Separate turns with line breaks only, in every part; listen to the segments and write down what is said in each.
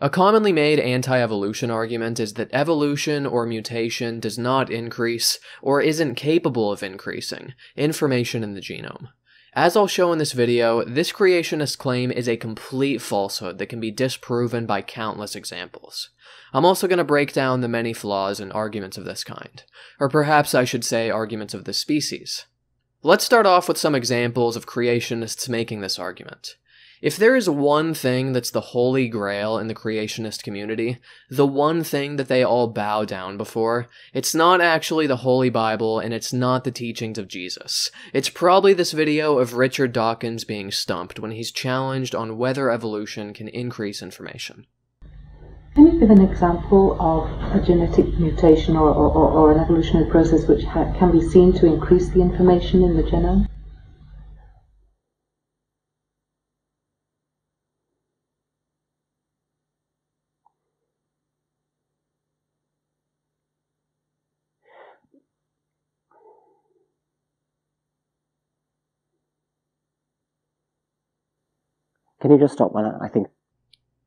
A commonly made anti evolution argument is that evolution or mutation does not increase, or isn't capable of increasing, information in the genome. As I'll show in this video, this creationist claim is a complete falsehood that can be disproven by countless examples. I'm also going to break down the many flaws in arguments of this kind, or perhaps I should say arguments of this species. Let's start off with some examples of creationists making this argument. If there is one thing that's the holy grail in the creationist community, the one thing that they all bow down before, it's not actually the Holy Bible and it's not the teachings of Jesus. It's probably this video of Richard Dawkins being stumped when he's challenged on whether evolution can increase information. Can you give an example of a genetic mutation or, or, or an evolutionary process which can be seen to increase the information in the genome? Can you just stop I think.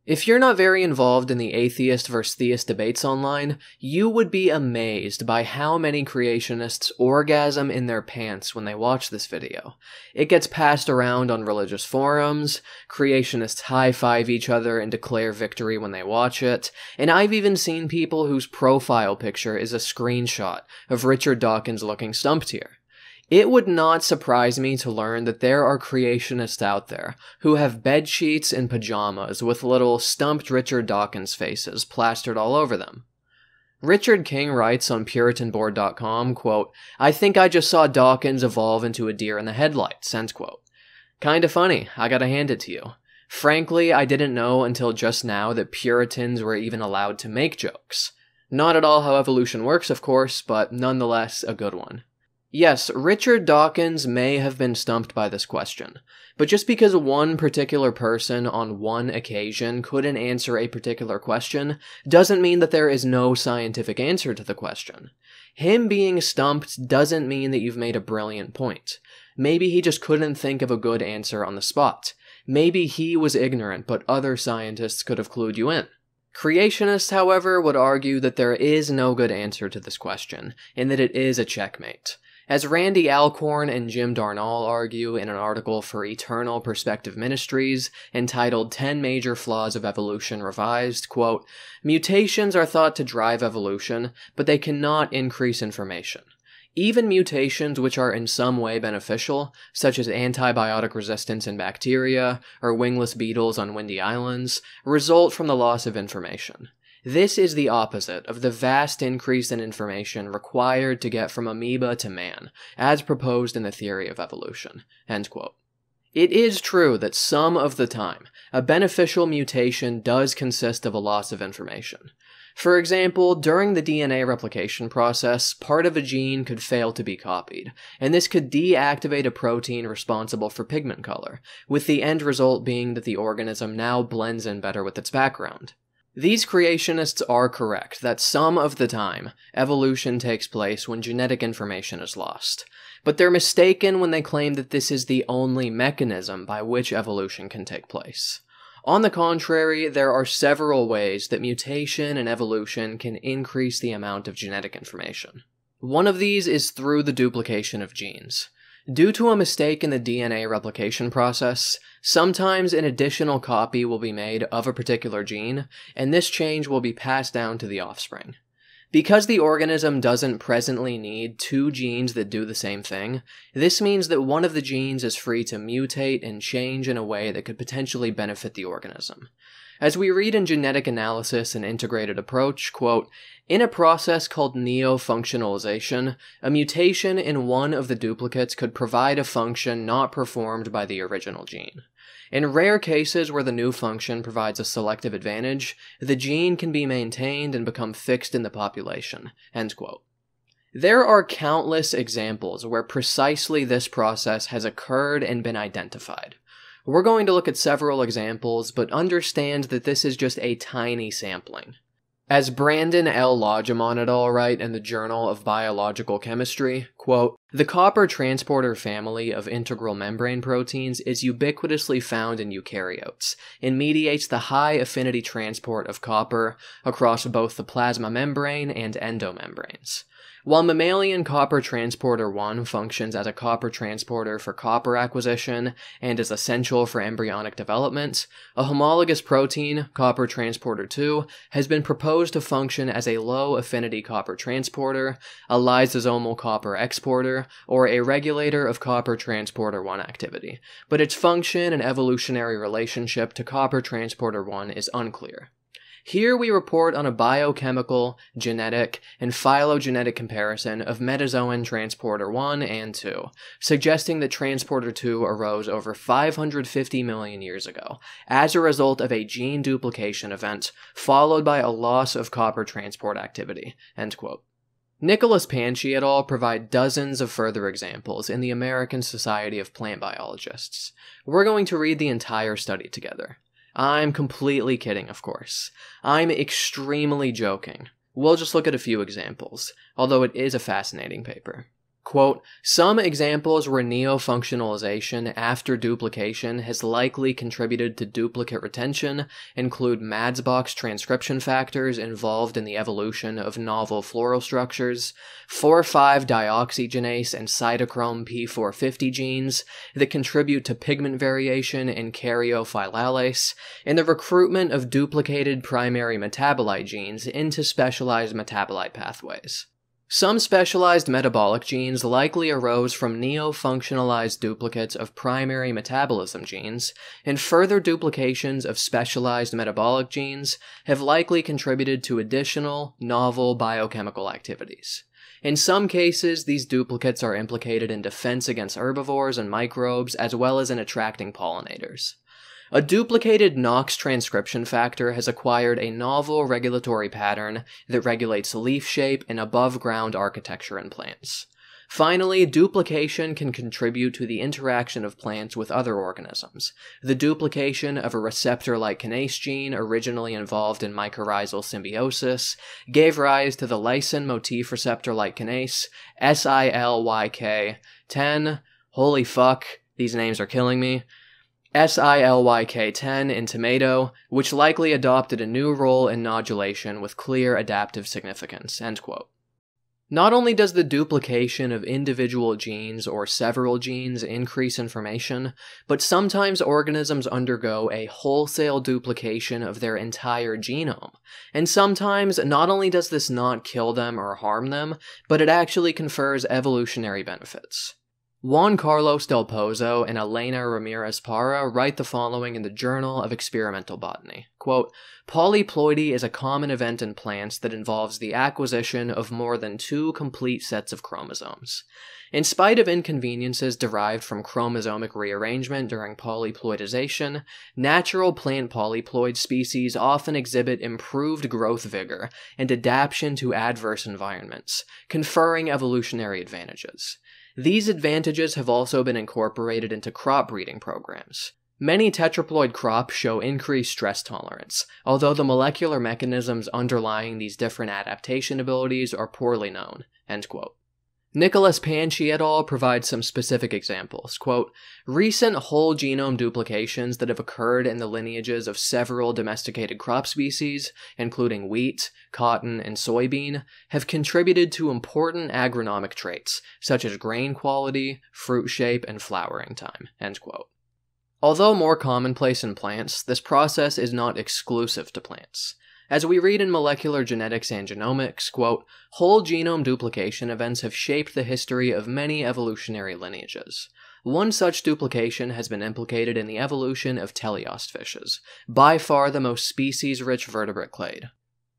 If you're not very involved in the atheist versus theist debates online, you would be amazed by how many creationists orgasm in their pants when they watch this video. It gets passed around on religious forums, creationists high five each other and declare victory when they watch it, and I've even seen people whose profile picture is a screenshot of Richard Dawkins looking stumped here. It would not surprise me to learn that there are creationists out there who have bed sheets and pajamas with little stumped Richard Dawkins faces plastered all over them. Richard King writes on puritanboard.com, quote, I think I just saw Dawkins evolve into a deer in the headlights, end quote. Kinda funny, I gotta hand it to you. Frankly, I didn't know until just now that Puritans were even allowed to make jokes. Not at all how evolution works, of course, but nonetheless a good one. Yes, Richard Dawkins may have been stumped by this question, but just because one particular person on one occasion couldn't answer a particular question doesn't mean that there is no scientific answer to the question. Him being stumped doesn't mean that you've made a brilliant point. Maybe he just couldn't think of a good answer on the spot. Maybe he was ignorant, but other scientists could have clued you in. Creationists, however, would argue that there is no good answer to this question, and that it is a checkmate. As Randy Alcorn and Jim Darnall argue in an article for Eternal Perspective Ministries entitled 10 Major Flaws of Evolution Revised, quote, mutations are thought to drive evolution, but they cannot increase information. Even mutations which are in some way beneficial, such as antibiotic resistance in bacteria or wingless beetles on windy islands, result from the loss of information. This is the opposite of the vast increase in information required to get from amoeba to man, as proposed in the theory of evolution. It is true that some of the time, a beneficial mutation does consist of a loss of information. For example, during the DNA replication process, part of a gene could fail to be copied, and this could deactivate a protein responsible for pigment color, with the end result being that the organism now blends in better with its background. These creationists are correct that some of the time, evolution takes place when genetic information is lost. But they're mistaken when they claim that this is the only mechanism by which evolution can take place. On the contrary, there are several ways that mutation and evolution can increase the amount of genetic information. One of these is through the duplication of genes. Due to a mistake in the DNA replication process, sometimes an additional copy will be made of a particular gene, and this change will be passed down to the offspring. Because the organism doesn't presently need two genes that do the same thing, this means that one of the genes is free to mutate and change in a way that could potentially benefit the organism. As we read in Genetic Analysis and Integrated Approach, quote, in a process called neofunctionalization, a mutation in one of the duplicates could provide a function not performed by the original gene. In rare cases where the new function provides a selective advantage, the gene can be maintained and become fixed in the population. There are countless examples where precisely this process has occurred and been identified. We're going to look at several examples, but understand that this is just a tiny sampling. As Brandon L. Lodgemon et al. write in the Journal of Biological Chemistry, quote, the copper transporter family of integral membrane proteins is ubiquitously found in eukaryotes and mediates the high affinity transport of copper across both the plasma membrane and endomembranes. While mammalian copper transporter 1 functions as a copper transporter for copper acquisition and is essential for embryonic development, a homologous protein, copper transporter 2, has been proposed to function as a low affinity copper transporter, a lysosomal copper exporter, or a regulator of copper transporter 1 activity, but its function and evolutionary relationship to copper transporter 1 is unclear. Here we report on a biochemical, genetic, and phylogenetic comparison of metazoan transporter 1 and 2, suggesting that transporter 2 arose over 550 million years ago as a result of a gene duplication event followed by a loss of copper transport activity. End quote. Nicholas Panchi et al. provide dozens of further examples in the American Society of Plant Biologists. We're going to read the entire study together. I'm completely kidding, of course. I'm extremely joking. We'll just look at a few examples, although it is a fascinating paper. Quote, some examples where neo-functionalization after duplication has likely contributed to duplicate retention include Madsbox transcription factors involved in the evolution of novel floral structures, 4,5-dioxygenase and cytochrome P450 genes that contribute to pigment variation in karyophyllase, and the recruitment of duplicated primary metabolite genes into specialized metabolite pathways. Some specialized metabolic genes likely arose from neo-functionalized duplicates of primary metabolism genes, and further duplications of specialized metabolic genes have likely contributed to additional, novel biochemical activities. In some cases, these duplicates are implicated in defense against herbivores and microbes, as well as in attracting pollinators. A duplicated NOx transcription factor has acquired a novel regulatory pattern that regulates leaf shape and above ground architecture in plants. Finally, duplication can contribute to the interaction of plants with other organisms. The duplication of a receptor like kinase gene, originally involved in mycorrhizal symbiosis, gave rise to the lysin motif receptor like kinase, SILYK10. Holy fuck, these names are killing me. SILYK10 in tomato, which likely adopted a new role in nodulation with clear adaptive significance. Not only does the duplication of individual genes or several genes increase information, but sometimes organisms undergo a wholesale duplication of their entire genome. And sometimes, not only does this not kill them or harm them, but it actually confers evolutionary benefits. Juan Carlos del Pozo and Elena Ramirez Parra write the following in the Journal of Experimental Botany. Quote, Polyploidy is a common event in plants that involves the acquisition of more than two complete sets of chromosomes. In spite of inconveniences derived from chromosomic rearrangement during polyploidization, natural plant polyploid species often exhibit improved growth vigor and adaptation to adverse environments, conferring evolutionary advantages. These advantages have also been incorporated into crop breeding programs. Many tetraploid crops show increased stress tolerance, although the molecular mechanisms underlying these different adaptation abilities are poorly known. End quote. Nicholas Panchi et al. provides some specific examples. Quote, recent whole genome duplications that have occurred in the lineages of several domesticated crop species, including wheat, cotton, and soybean, have contributed to important agronomic traits, such as grain quality, fruit shape, and flowering time, end quote. Although more commonplace in plants, this process is not exclusive to plants. As we read in Molecular Genetics and Genomics, quote, whole genome duplication events have shaped the history of many evolutionary lineages. One such duplication has been implicated in the evolution of teleost fishes, by far the most species rich vertebrate clade.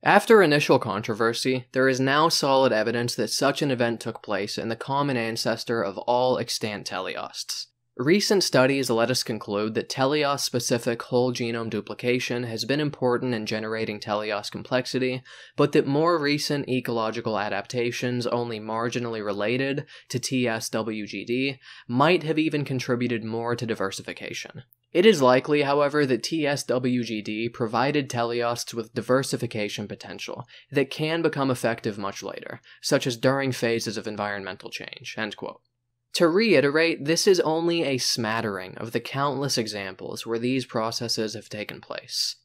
After initial controversy, there is now solid evidence that such an event took place in the common ancestor of all extant teleosts, Recent studies let us conclude that teleos specific whole genome duplication has been important in generating teleos complexity, but that more recent ecological adaptations, only marginally related to TSWGD, might have even contributed more to diversification. It is likely, however, that TSWGD provided teleosts with diversification potential that can become effective much later, such as during phases of environmental change. End quote. To reiterate, this is only a smattering of the countless examples where these processes have taken place.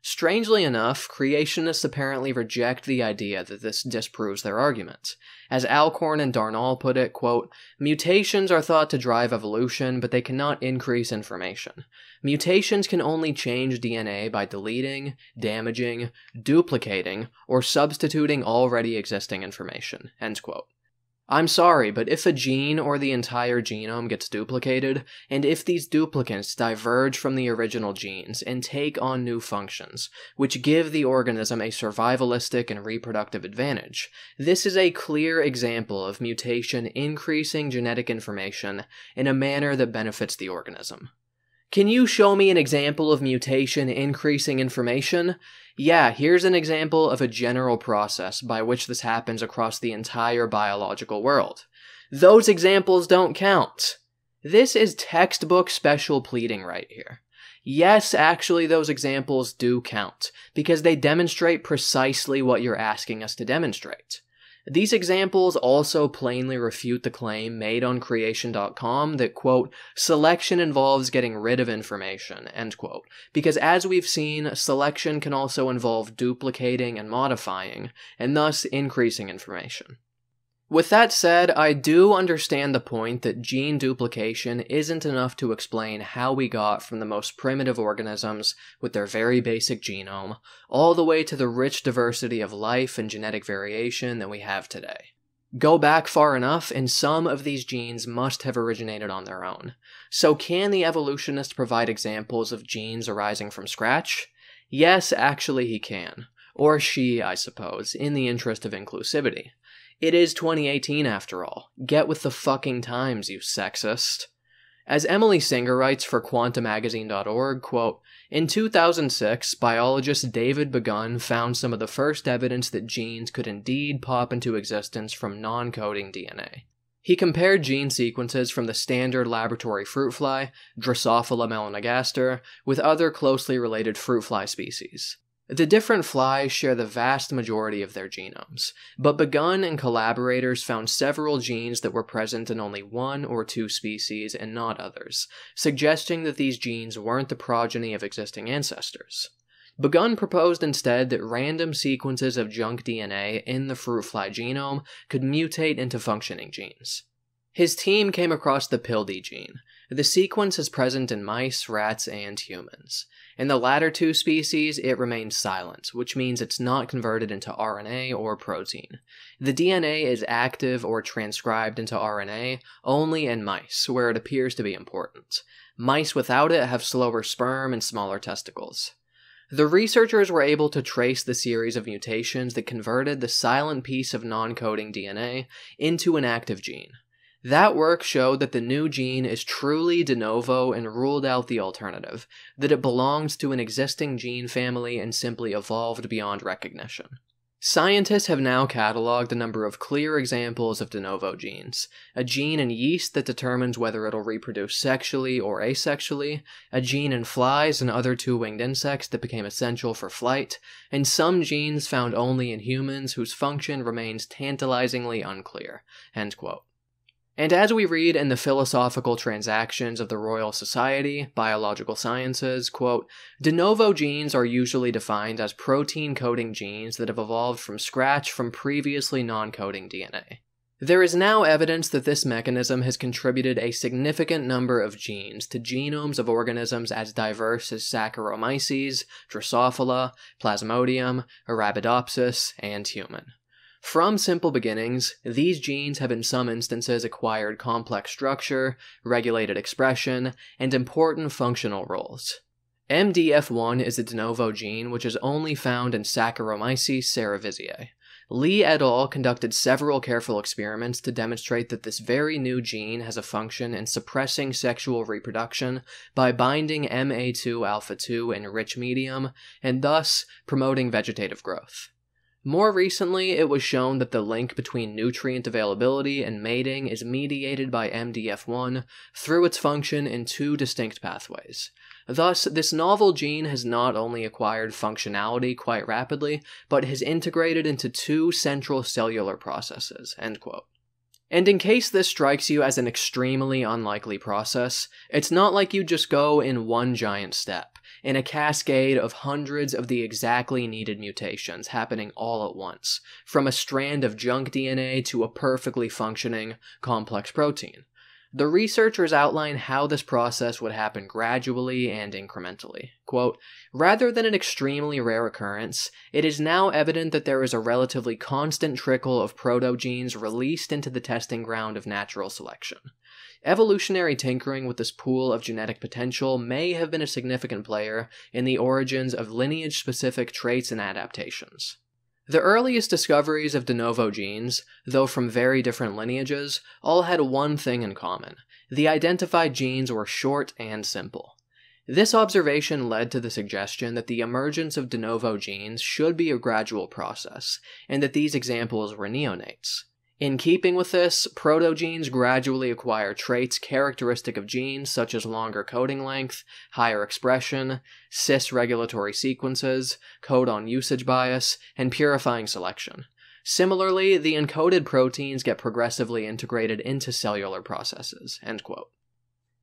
Strangely enough, creationists apparently reject the idea that this disproves their argument. As Alcorn and Darnall put it, quote, mutations are thought to drive evolution, but they cannot increase information. Mutations can only change DNA by deleting, damaging, duplicating, or substituting already existing information, end quote. I'm sorry, but if a gene or the entire genome gets duplicated, and if these duplicates diverge from the original genes and take on new functions, which give the organism a survivalistic and reproductive advantage, this is a clear example of mutation increasing genetic information in a manner that benefits the organism. Can you show me an example of mutation increasing information? Yeah, here's an example of a general process by which this happens across the entire biological world. Those examples don't count. This is textbook special pleading right here. Yes, actually, those examples do count, because they demonstrate precisely what you're asking us to demonstrate. These examples also plainly refute the claim made on creation.com that, quote, selection involves getting rid of information, end quote, because as we've seen, selection can also involve duplicating and modifying, and thus increasing information. With that said, I do understand the point that gene duplication isn't enough to explain how we got from the most primitive organisms with their very basic genome all the way to the rich diversity of life and genetic variation that we have today. Go back far enough, and some of these genes must have originated on their own. So, can the evolutionist provide examples of genes arising from scratch? Yes, actually, he can. Or she, I suppose, in the interest of inclusivity. It is 2018 after all. Get with the fucking times, you sexist. As Emily Singer writes for quantummagazine.org, quote, in 2006, biologist David Begun found some of the first evidence that genes could indeed pop into existence from non-coding DNA. He compared gene sequences from the standard laboratory fruit fly, Drosophila melanogaster, with other closely related fruit fly species. The different flies share the vast majority of their genomes, but Begun and collaborators found several genes that were present in only one or two species and not others, suggesting that these genes weren't the progeny of existing ancestors. Begun proposed instead that random sequences of junk DNA in the fruit fly genome could mutate into functioning genes. His team came across the Pildi gene, the sequence is present in mice, rats, and humans. In the latter two species, it remains silent, which means it's not converted into RNA or protein. The DNA is active or transcribed into RNA only in mice, where it appears to be important. Mice without it have slower sperm and smaller testicles. The researchers were able to trace the series of mutations that converted the silent piece of non coding DNA into an active gene. That work showed that the new gene is truly de novo and ruled out the alternative, that it belongs to an existing gene family and simply evolved beyond recognition. Scientists have now cataloged a number of clear examples of de novo genes a gene in yeast that determines whether it'll reproduce sexually or asexually, a gene in flies and other two winged insects that became essential for flight, and some genes found only in humans whose function remains tantalizingly unclear. End quote. And as we read in the Philosophical Transactions of the Royal Society, Biological Sciences, quote, de novo genes are usually defined as protein coding genes that have evolved from scratch from previously non coding DNA. There is now evidence that this mechanism has contributed a significant number of genes to genomes of organisms as diverse as Saccharomyces, Drosophila, Plasmodium, Arabidopsis, and human. From simple beginnings, these genes have in some instances acquired complex structure, regulated expression, and important functional roles. MDF1 is a de novo gene which is only found in Saccharomyces cerevisiae. Lee et al. conducted several careful experiments to demonstrate that this very new gene has a function in suppressing sexual reproduction by binding MA2 alpha 2 in rich medium and thus promoting vegetative growth. More recently, it was shown that the link between nutrient availability and mating is mediated by MDF1 through its function in two distinct pathways. Thus, this novel gene has not only acquired functionality quite rapidly, but has integrated into two central cellular processes. And in case this strikes you as an extremely unlikely process, it's not like you just go in one giant step in a cascade of hundreds of the exactly needed mutations happening all at once, from a strand of junk DNA to a perfectly functioning complex protein. The researchers outline how this process would happen gradually and incrementally. Quote, Rather than an extremely rare occurrence, it is now evident that there is a relatively constant trickle of protogenes released into the testing ground of natural selection. Evolutionary tinkering with this pool of genetic potential may have been a significant player in the origins of lineage specific traits and adaptations. The earliest discoveries of de novo genes, though from very different lineages, all had one thing in common the identified genes were short and simple. This observation led to the suggestion that the emergence of de novo genes should be a gradual process, and that these examples were neonates. In keeping with this, protogenes gradually acquire traits characteristic of genes such as longer coding length, higher expression, cis regulatory sequences, codon usage bias, and purifying selection. Similarly, the encoded proteins get progressively integrated into cellular processes. End quote.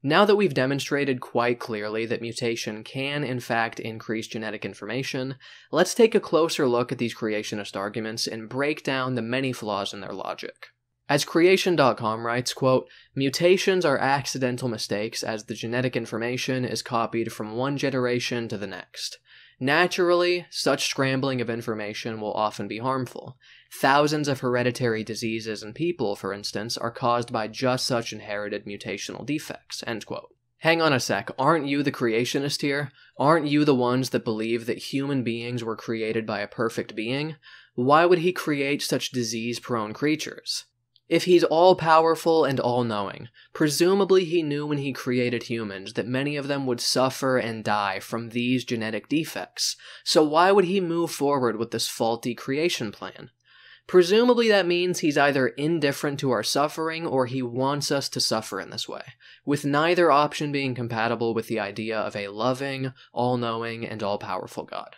Now that we've demonstrated quite clearly that mutation can, in fact, increase genetic information, let's take a closer look at these creationist arguments and break down the many flaws in their logic. As creation.com writes, quote, mutations are accidental mistakes as the genetic information is copied from one generation to the next. Naturally, such scrambling of information will often be harmful, Thousands of hereditary diseases in people, for instance, are caused by just such inherited mutational defects. End quote. Hang on a sec, aren't you the creationist here? Aren't you the ones that believe that human beings were created by a perfect being? Why would he create such disease prone creatures? If he's all powerful and all knowing, presumably he knew when he created humans that many of them would suffer and die from these genetic defects, so why would he move forward with this faulty creation plan? Presumably, that means he's either indifferent to our suffering or he wants us to suffer in this way, with neither option being compatible with the idea of a loving, all knowing, and all powerful God.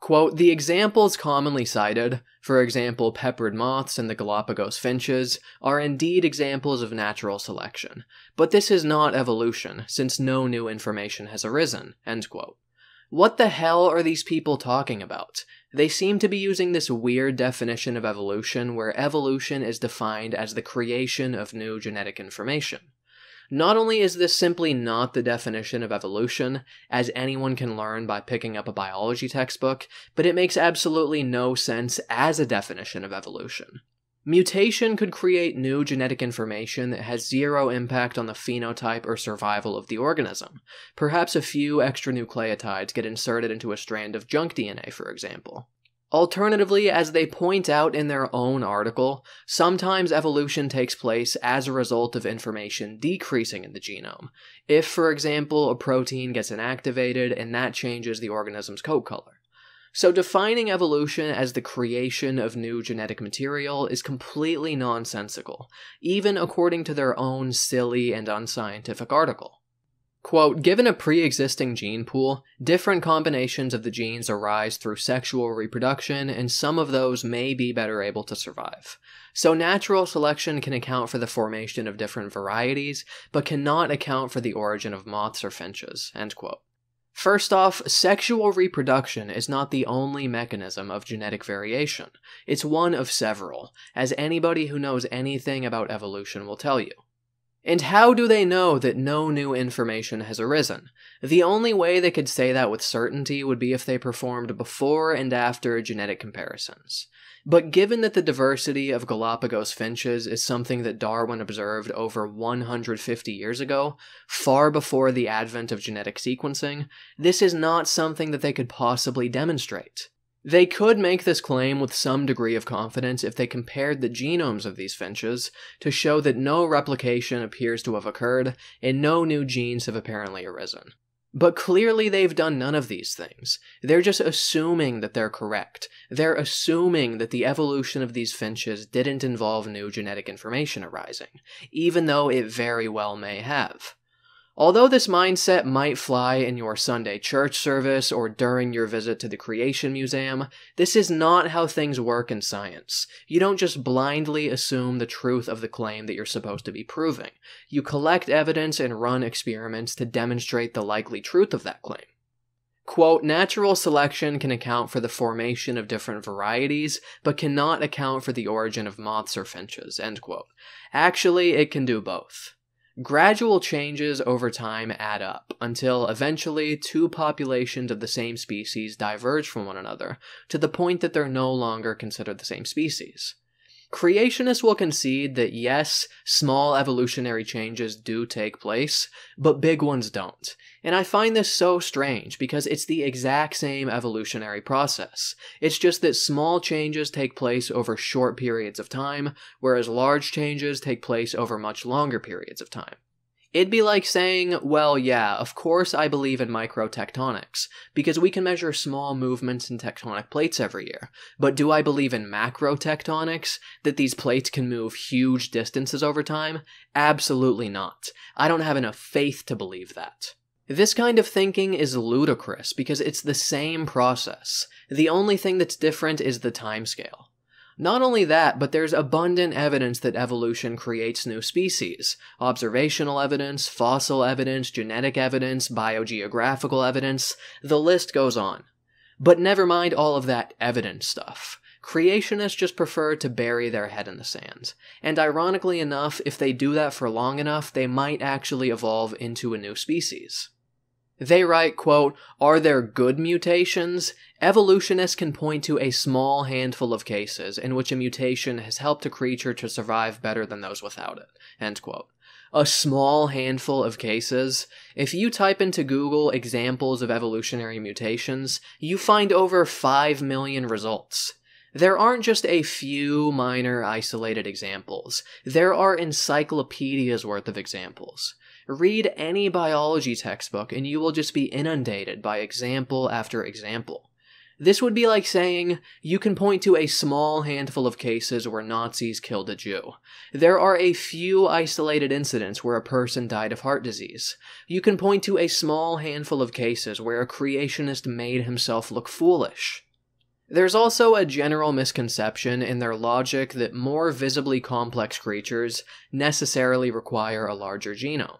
Quote, the examples commonly cited, for example, peppered moths and the Galapagos finches, are indeed examples of natural selection, but this is not evolution, since no new information has arisen, What the hell are these people talking about? They seem to be using this weird definition of evolution where evolution is defined as the creation of new genetic information. Not only is this simply not the definition of evolution, as anyone can learn by picking up a biology textbook, but it makes absolutely no sense as a definition of evolution. Mutation could create new genetic information that has zero impact on the phenotype or survival of the organism. Perhaps a few extra nucleotides get inserted into a strand of junk DNA, for example. Alternatively, as they point out in their own article, sometimes evolution takes place as a result of information decreasing in the genome. If, for example, a protein gets inactivated and that changes the organism's coat color. So, defining evolution as the creation of new genetic material is completely nonsensical, even according to their own silly and unscientific article. Quote, given a pre existing gene pool, different combinations of the genes arise through sexual reproduction, and some of those may be better able to survive. So, natural selection can account for the formation of different varieties, but cannot account for the origin of moths or finches. End quote. First off, sexual reproduction is not the only mechanism of genetic variation. It's one of several, as anybody who knows anything about evolution will tell you. And how do they know that no new information has arisen? The only way they could say that with certainty would be if they performed before and after genetic comparisons. But given that the diversity of Galapagos finches is something that Darwin observed over 150 years ago, far before the advent of genetic sequencing, this is not something that they could possibly demonstrate. They could make this claim with some degree of confidence if they compared the genomes of these finches to show that no replication appears to have occurred and no new genes have apparently arisen. But clearly, they've done none of these things. They're just assuming that they're correct. They're assuming that the evolution of these finches didn't involve new genetic information arising, even though it very well may have. Although this mindset might fly in your Sunday church service or during your visit to the Creation Museum, this is not how things work in science. You don't just blindly assume the truth of the claim that you're supposed to be proving. You collect evidence and run experiments to demonstrate the likely truth of that claim. Quote, natural selection can account for the formation of different varieties, but cannot account for the origin of moths or finches, end quote. Actually, it can do both. Gradual changes over time add up until eventually two populations of the same species diverge from one another to the point that they're no longer considered the same species. Creationists will concede that yes, small evolutionary changes do take place, but big ones don't, and I find this so strange because it's the exact same evolutionary process. It's just that small changes take place over short periods of time, whereas large changes take place over much longer periods of time. It'd be like saying, well, yeah, of course I believe in microtectonics, because we can measure small movements in tectonic plates every year. But do I believe in macrotectonics, that these plates can move huge distances over time? Absolutely not. I don't have enough faith to believe that. This kind of thinking is ludicrous because it's the same process. The only thing that's different is the timescale. Not only that, but there's abundant evidence that evolution creates new species. Observational evidence, fossil evidence, genetic evidence, biogeographical evidence, the list goes on. But never mind all of that evidence stuff. Creationists just prefer to bury their head in the sand. And ironically enough, if they do that for long enough, they might actually evolve into a new species. They write, quote, Are there good mutations? Evolutionists can point to a small handful of cases in which a mutation has helped a creature to survive better than those without it, end quote. A small handful of cases? If you type into Google examples of evolutionary mutations, you find over 5 million results. There aren't just a few minor isolated examples. There are encyclopedias worth of examples. Read any biology textbook and you will just be inundated by example after example. This would be like saying, you can point to a small handful of cases where Nazis killed a Jew. There are a few isolated incidents where a person died of heart disease. You can point to a small handful of cases where a creationist made himself look foolish. There's also a general misconception in their logic that more visibly complex creatures necessarily require a larger genome.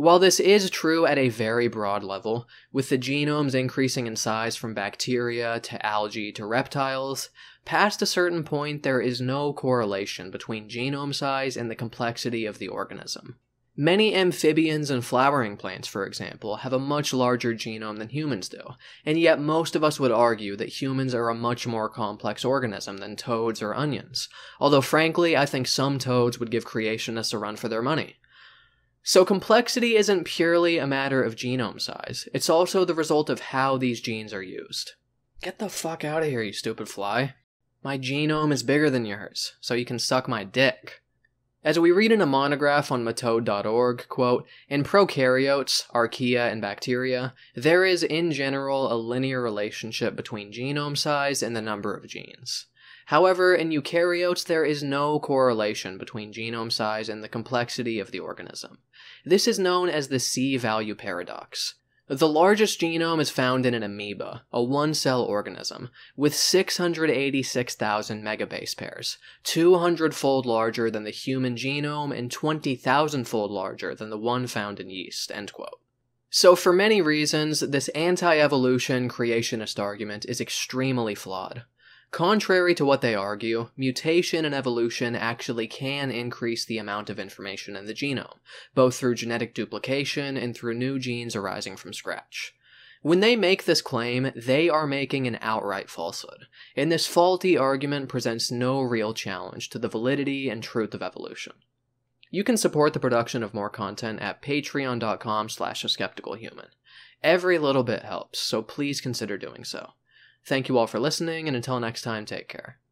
While this is true at a very broad level, with the genomes increasing in size from bacteria to algae to reptiles, past a certain point there is no correlation between genome size and the complexity of the organism. Many amphibians and flowering plants, for example, have a much larger genome than humans do, and yet most of us would argue that humans are a much more complex organism than toads or onions, although frankly I think some toads would give creationists a run for their money. So, complexity isn't purely a matter of genome size, it's also the result of how these genes are used. Get the fuck out of here, you stupid fly. My genome is bigger than yours, so you can suck my dick. As we read in a monograph on Metode.org, quote, in prokaryotes, archaea, and bacteria, there is in general a linear relationship between genome size and the number of genes. However, in eukaryotes, there is no correlation between genome size and the complexity of the organism. This is known as the C value paradox. The largest genome is found in an amoeba, a one cell organism, with 686,000 megabase pairs, 200 fold larger than the human genome and 20,000 fold larger than the one found in yeast. So, for many reasons, this anti evolution creationist argument is extremely flawed. Contrary to what they argue, mutation and evolution actually can increase the amount of information in the genome, both through genetic duplication and through new genes arising from scratch. When they make this claim, they are making an outright falsehood, and this faulty argument presents no real challenge to the validity and truth of evolution. You can support the production of more content at patreon.com slash a skeptical human. Every little bit helps, so please consider doing so. Thank you all for listening, and until next time, take care.